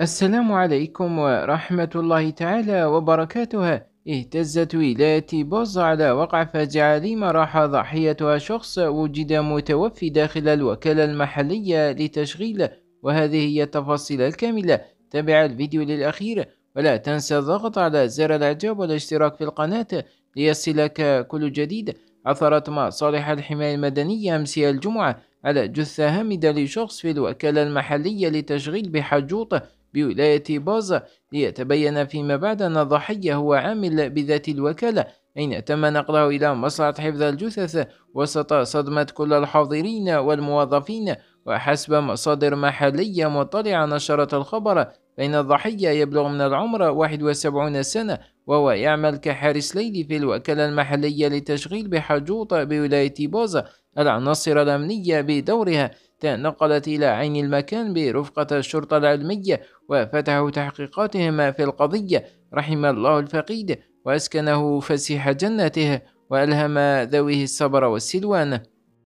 السلام عليكم ورحمة الله تعالى وبركاتها اهتزت ولاية بوز على وقع فاجعة لما راح ضحيتها شخص وجد متوفي داخل الوكالة المحلية لتشغيل وهذه هي التفاصيل الكاملة تابع الفيديو للأخير ولا تنسى الضغط على زر الاعجاب والاشتراك في القناة ليصلك كل جديد عثرت مصالح الحماية المدنية أمس الجمعة على جثة هامدة لشخص في الوكالة المحلية لتشغيل بحجوطة بولاية باز ليتبين فيما بعد أن الضحية هو عامل بذات الوكالة أين تم نقله إلى مصلحة حفظ الجثث وسط صدمة كل الحاضرين والموظفين وحسب مصادر محلية مطلعة نشرت الخبر فإن الضحية يبلغ من العمر 71 سنة وهو يعمل كحارس ليلي في الوكالة المحلية للتشغيل بحجوط بولاية بوزة العناصر الأمنية بدورها تنقلت إلى عين المكان برفقة الشرطة العلمية وفتحوا تحقيقاتهما في القضية رحم الله الفقيد وأسكنه فسيح جنته وألهم ذويه الصبر والسلوان